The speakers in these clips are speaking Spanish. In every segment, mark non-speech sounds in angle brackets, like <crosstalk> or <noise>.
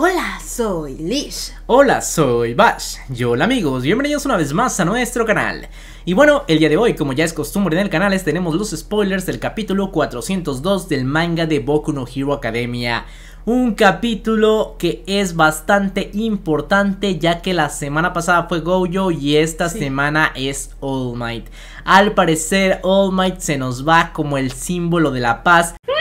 Hola, soy Lish. Hola, soy Bash. Y hola amigos, bienvenidos una vez más a nuestro canal. Y bueno, el día de hoy, como ya es costumbre en el canal, tenemos los spoilers del capítulo 402 del manga de Boku no Hero Academia un capítulo que es bastante importante ya que la semana pasada fue Gojo y esta semana es All Might. Al parecer All Might se nos va como el símbolo de la paz. ¡No!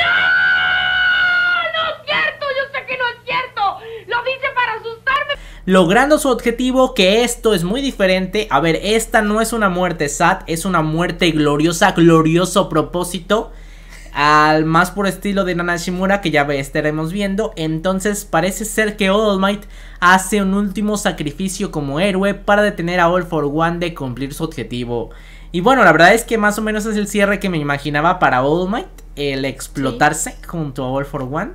¡No es cierto! Yo sé que no es cierto. Lo dice para asustarme. Logrando su objetivo, que esto es muy diferente. A ver, esta no es una muerte sad, es una muerte gloriosa, glorioso propósito al más por estilo de Nanashimura que ya estaremos viendo. Entonces parece ser que All Might hace un último sacrificio como héroe para detener a All for One de cumplir su objetivo. Y bueno, la verdad es que más o menos es el cierre que me imaginaba para All Might, el explotarse junto a All for One.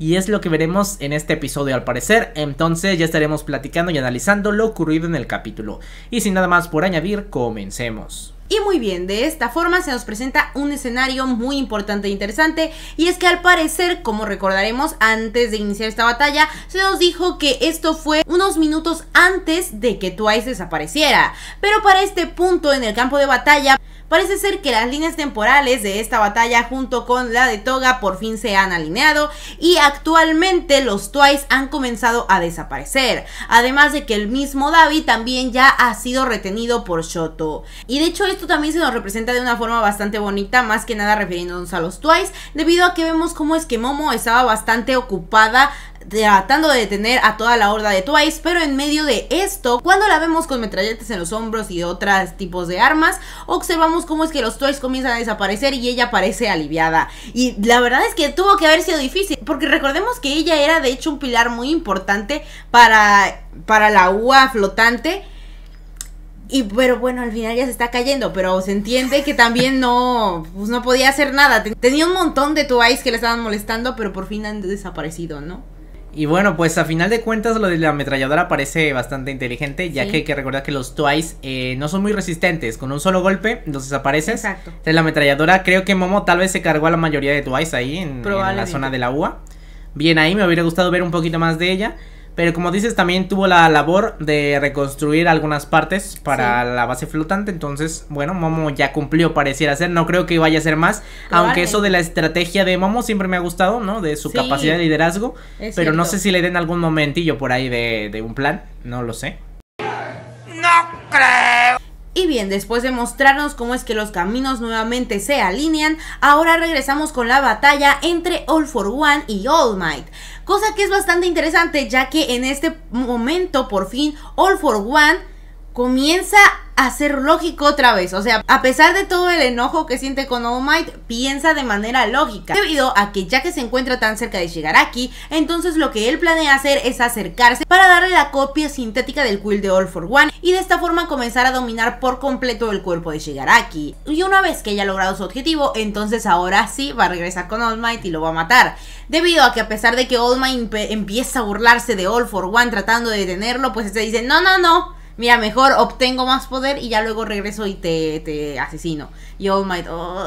Y es lo que veremos en este episodio al parecer, entonces ya estaremos platicando y analizando lo ocurrido en el capítulo. Y sin nada más por añadir, comencemos. Y muy bien, de esta forma se nos presenta un escenario muy importante e interesante, y es que al parecer, como recordaremos antes de iniciar esta batalla, se nos dijo que esto fue unos minutos antes de que Twice desapareciera. Pero para este punto en el campo de batalla, Parece ser que las líneas temporales de esta batalla junto con la de Toga por fin se han alineado y actualmente los Twice han comenzado a desaparecer. Además de que el mismo Davi también ya ha sido retenido por Shoto. Y de hecho esto también se nos representa de una forma bastante bonita, más que nada refiriéndonos a los Twice, debido a que vemos cómo es que Momo estaba bastante ocupada tratando de detener a toda la horda de Twice, pero en medio de esto, cuando la vemos con metralletas en los hombros y otros tipos de armas, observamos cómo es que los Twice comienzan a desaparecer y ella parece aliviada. Y la verdad es que tuvo que haber sido difícil, porque recordemos que ella era de hecho un pilar muy importante para, para la UA flotante. Y pero bueno, al final ya se está cayendo, pero se entiende que también no, pues no podía hacer nada. Tenía un montón de Twice que le estaban molestando, pero por fin han desaparecido, ¿no? Y bueno, pues a final de cuentas lo de la ametralladora parece bastante inteligente, ya que hay que recordar que los Twice eh, no son muy resistentes, con un solo golpe entonces desapareces. Exacto. Entonces la ametralladora, creo que Momo tal vez se cargó a la mayoría de Twice ahí en, en la zona de la UA. Bien ahí, me hubiera gustado ver un poquito más de ella. Pero como dices, también tuvo la labor de reconstruir algunas partes para la base flotante. Entonces, bueno, Momo ya cumplió, pareciera ser. No creo que vaya a ser más. Aunque eso de la estrategia de Momo siempre me ha gustado, ¿no? De su capacidad de liderazgo. pero no sé si le den algún momentillo por ahí de un plan. No lo sé. No creo. Y bien, después de mostrarnos cómo es que los caminos nuevamente se alinean, ahora regresamos con la batalla entre All for One y All Might. Cosa que es bastante interesante ya que en este momento por fin All for One comienza a hacer lógico otra vez. O sea, a pesar de todo el enojo que siente con All Might, piensa de manera lógica. Debido a que ya que se encuentra tan cerca de Shigaraki, entonces lo que él planea hacer es acercarse para darle la copia sintética del Quill de All for One y de esta forma comenzar a dominar por completo el cuerpo de Shigaraki. Y una vez que haya logrado su objetivo, entonces ahora sí va a regresar con All Might y lo va a matar. Debido a que a pesar de que All Might empieza a burlarse de All for One tratando de detenerlo, pues se dice, no, no, no, mira, mejor obtengo más poder y ya luego regreso y te, asesino. Y oh my... Oh,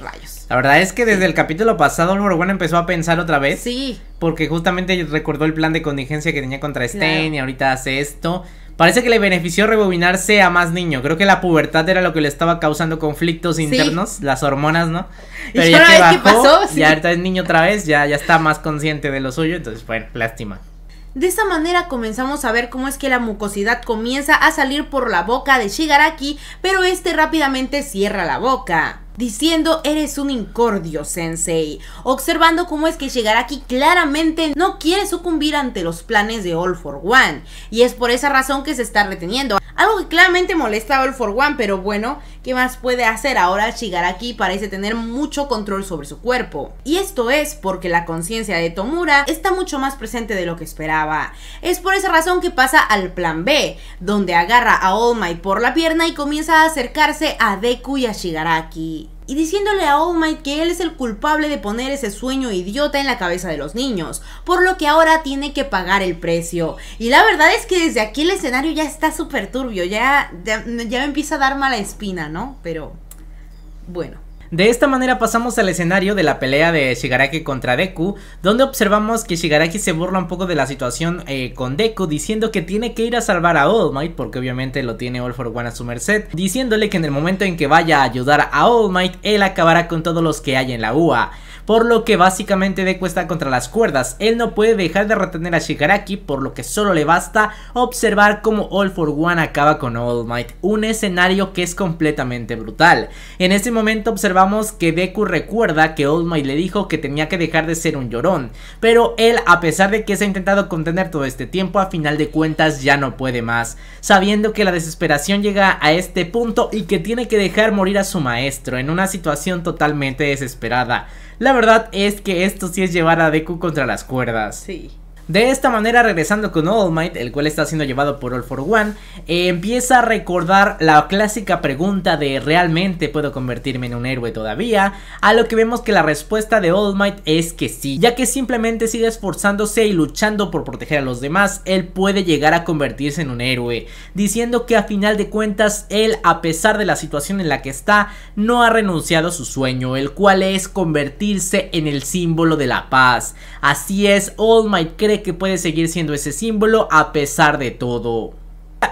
rayos. La verdad es que desde el capítulo pasado, Oliver empezó a pensar otra vez. Sí. Porque justamente recordó el plan de contingencia que tenía contra Stain y ahorita hace esto. Parece que le benefició rebobinarse a más niño. Creo que la pubertad era lo que le estaba causando conflictos internos, las hormonas, ¿no? y ya pasó, ahorita es niño otra vez, ya, ya está más consciente de lo suyo, entonces, bueno, lástima. De esa manera comenzamos a ver cómo es que la mucosidad comienza a salir por la boca de Shigaraki, pero este rápidamente cierra la boca diciendo eres un incordio, Sensei, observando cómo es que Shigaraki claramente no quiere sucumbir ante los planes de All for One, y es por esa razón que se está reteniendo, algo que claramente molesta a All for One, pero bueno, ¿Qué más puede hacer? Ahora Shigaraki parece tener mucho control sobre su cuerpo. Y esto es porque la conciencia de Tomura está mucho más presente de lo que esperaba. Es por esa razón que pasa al plan B, donde agarra a All Might por la pierna y comienza a acercarse a Deku y a Shigaraki y diciéndole a All Might que él es el culpable de poner ese sueño idiota en la cabeza de los niños, por lo que ahora tiene que pagar el precio. Y la verdad es que desde aquí el escenario ya está súper turbio, ya, ya, ya me empieza a dar mala espina, ¿no? Pero bueno. De esta manera pasamos al escenario de la pelea de Shigaraki contra Deku, donde observamos que Shigaraki se burla un poco de la situación eh, con Deku, diciendo que tiene que ir a salvar a All Might, porque obviamente lo tiene All for One a su merced, diciéndole que en el momento en que vaya a ayudar a All Might, él acabará con todos los que hay en la UA por lo que básicamente Deku está contra las cuerdas. Él no puede dejar de retener a Shigaraki, por lo que solo le basta observar cómo All for One acaba con All Might, un escenario que es completamente brutal. En este momento observamos que Deku recuerda que Old Might le dijo que tenía que dejar de ser un llorón, pero él a pesar de que se ha intentado contener todo este tiempo, a final de cuentas ya no puede más, sabiendo que la desesperación llega a este punto y que tiene que dejar morir a su maestro en una situación totalmente desesperada. La verdad es que esto sí es llevar a Deku contra las cuerdas. Sí. De esta manera, regresando con All Might, el cual está siendo llevado por All for One, eh, empieza a recordar la clásica pregunta de ¿realmente puedo convertirme en un héroe todavía? A lo que vemos que la respuesta de All Might es que sí, ya que simplemente sigue esforzándose y luchando por proteger a los demás, él puede llegar a convertirse en un héroe, diciendo que a final de cuentas él, a pesar de la situación en la que está, no ha renunciado a su sueño, el cual es convertirse en el símbolo de la paz. Así es, All Might que puede seguir siendo ese símbolo a pesar de todo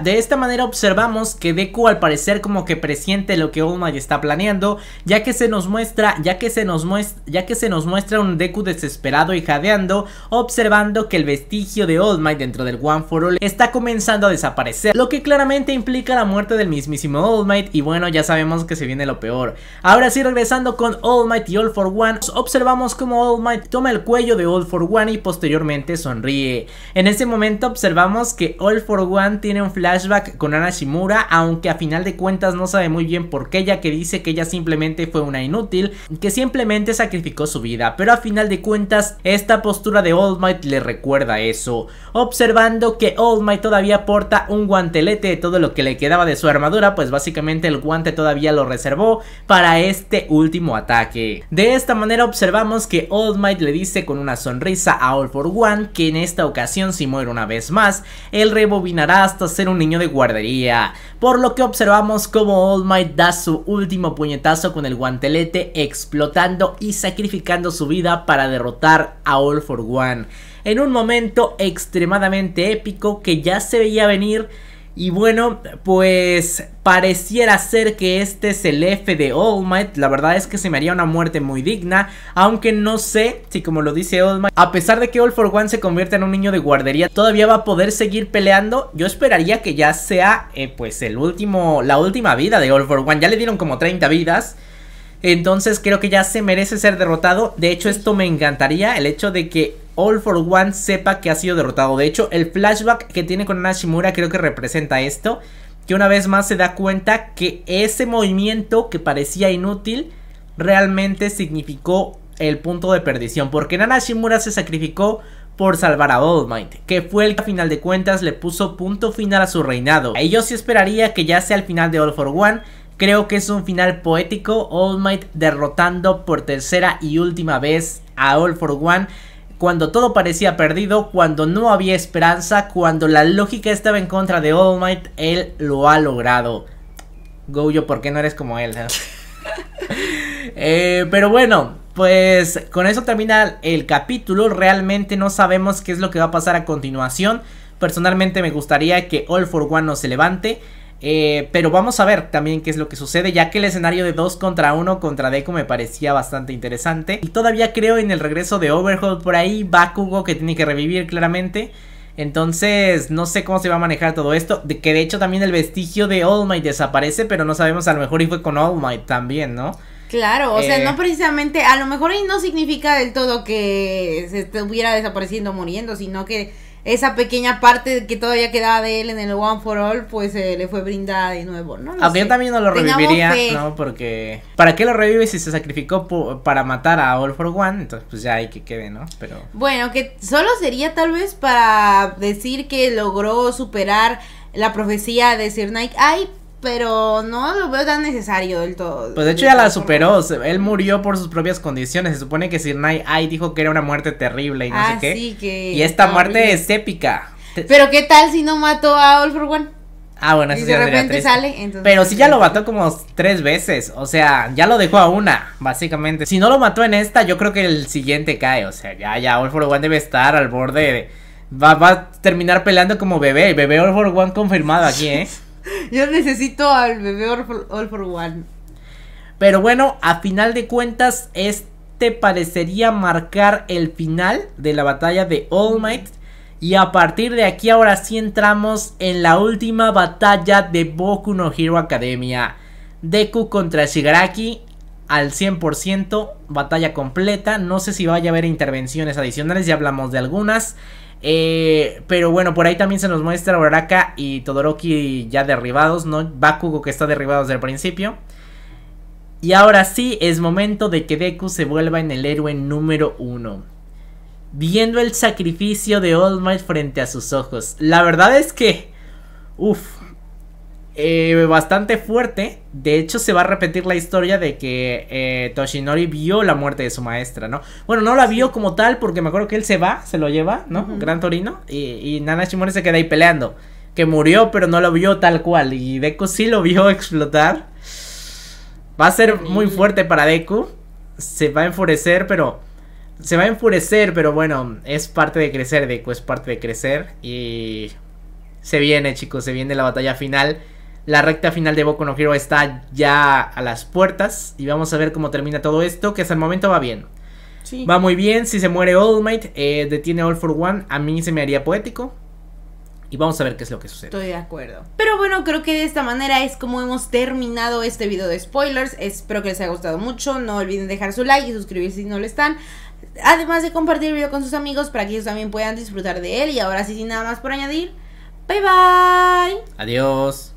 de esta manera observamos que Deku al parecer como que presiente lo que All Might está planeando, ya que se nos muestra, ya que se nos muestra, ya que se nos muestra un Deku desesperado y jadeando, observando que el vestigio de All Might dentro del One for All está comenzando a desaparecer, lo que claramente implica la muerte del mismísimo All Might y bueno, ya sabemos que se viene lo peor. Ahora sí, regresando con All Might y All for One, observamos como All Might toma el cuello de All for One y posteriormente sonríe. En ese momento observamos que All for One tiene un flash flashback con Ana Shimura, aunque a final de cuentas no sabe muy bien por qué, ya que dice que ella simplemente fue una inútil, que simplemente sacrificó su vida, pero a final de cuentas esta postura de All Might le recuerda eso, observando que All Might todavía porta un guantelete de todo lo que le quedaba de su armadura, pues básicamente el guante todavía lo reservó para este último ataque. De esta manera observamos que All Might le dice con una sonrisa a All For One que en esta ocasión si muere una vez más, él rebobinará hasta ser un niño de guardería, por lo que observamos como All Might da su último puñetazo con el guantelete explotando y sacrificando su vida para derrotar a All for One, en un momento extremadamente épico que ya se veía venir y bueno, pues pareciera ser que este es el F de All Might. La verdad es que se me haría una muerte muy digna. Aunque no sé si como lo dice All Might, a pesar de que All for One se convierte en un niño de guardería, todavía va a poder seguir peleando. Yo esperaría que ya sea eh, pues el último, la última vida de All for One. Ya le dieron como 30 vidas. Entonces creo que ya se merece ser derrotado. De hecho esto me encantaría, el hecho de que All for One sepa que ha sido derrotado. De hecho, el flashback que tiene con Nashimura creo que representa esto. Que una vez más se da cuenta que ese movimiento que parecía inútil realmente significó el punto de perdición. Porque Nanashimura se sacrificó por salvar a All Might, que fue el que a final de cuentas le puso punto final a su reinado. Y yo sí esperaría que ya sea el final de All for One, creo que es un final poético, All Might derrotando por tercera y última vez a All for One cuando todo parecía perdido, cuando no había esperanza, cuando la lógica estaba en contra de All Might, él lo ha logrado. Goyo, ¿por qué no eres como él? Eh? <laughs> Eh, pero bueno, pues con eso termina el capítulo. Realmente no sabemos qué es lo que va a pasar a continuación. Personalmente me gustaría que All for One no se levante. Eh, pero vamos a ver también qué es lo que sucede, ya que el escenario de 2 contra 1 contra Deco me parecía bastante interesante. Y todavía creo en el regreso de Overhaul por ahí, Bakugo que tiene que revivir claramente. Entonces, no sé cómo se va a manejar todo esto. De que de hecho también el vestigio de All Might desaparece, pero no sabemos, a lo mejor y fue con All Might también, ¿no? Claro, o sea, eh. no precisamente, a lo mejor y no significa del todo que se estuviera desapareciendo, muriendo, sino que esa pequeña parte que todavía quedaba de él en el One for All, pues eh, le fue brindada de nuevo, ¿no? a Aunque yo también no lo reviviría, ¿no? Porque ¿para qué lo revive si se sacrificó para matar a All for One? Entonces, pues ya hay que quede, ¿no? Pero Bueno, que solo sería tal vez para decir que logró superar la profecía de Sir Nike Ay, pero no lo veo tan necesario del todo. Pues de hecho ya la superó, él murió por sus propias condiciones, se supone que Sir Night dijo que era una muerte terrible y no sé ah, qué. que y esta muerte es épica. Pero qué tal si no mató a All for One? Ah, bueno, eso y de repente sale. Pero sí ya lo mató como tres veces. O sea, ya lo dejó a una, básicamente. Si no lo mató en esta, yo creo que el siguiente cae. O sea, ya, ya, All for One debe estar al borde. Va, va a terminar peleando como bebé. Bebé All for One confirmado aquí, ¿eh? <laughs> Yo necesito al bebé all for, One. Pero bueno, a final de cuentas, este parecería marcar el final de la batalla de All Might. Y a partir de aquí, ahora sí entramos en la última batalla de Boku no Hero Academia. Deku contra Shigaraki al 100%, batalla completa. No sé si vaya a haber intervenciones adicionales, ya hablamos de algunas. Eh, pero bueno, por ahí también se nos muestra Uraraka y Todoroki ya derribados, ¿no? Bakugo que está derribado desde el principio. Y ahora sí, es momento de que Deku se vuelva en el héroe número uno. Viendo el sacrificio de All Might frente a sus ojos. La verdad es que... Uf, eh, bastante fuerte. De hecho, se va a repetir la historia de que eh, Toshinori vio la muerte de su maestra, ¿no? Bueno, no la vio como tal, porque me acuerdo que él se va, se lo lleva, ¿no? Gran Torino. Y, y Nana se queda ahí peleando. Que murió, pero no lo vio tal cual. Y Deku sí lo vio <laughs> explotar. Va a ser muy fuerte para Deku. Se va a enfurecer, pero. Se va a enfurecer, pero bueno, es parte de crecer, Deku, es parte de crecer. Y. Se viene, chicos, se viene la batalla final la recta final de Boku no Hero está ya a las puertas. Y vamos a ver cómo termina todo esto, que hasta el momento va bien. Sí. Va muy bien. Si se muere All Might, eh, detiene All for One. A mí se me haría poético. Y vamos a ver qué es lo que sucede. Estoy de acuerdo. Pero bueno, creo que de esta manera es como hemos terminado este video de spoilers. Espero que les haya gustado mucho. No olviden dejar su like y suscribirse si no lo están. Además de compartir el video con sus amigos para que ellos también puedan disfrutar de él. Y ahora sí, sin nada más por añadir. Bye bye. Adiós.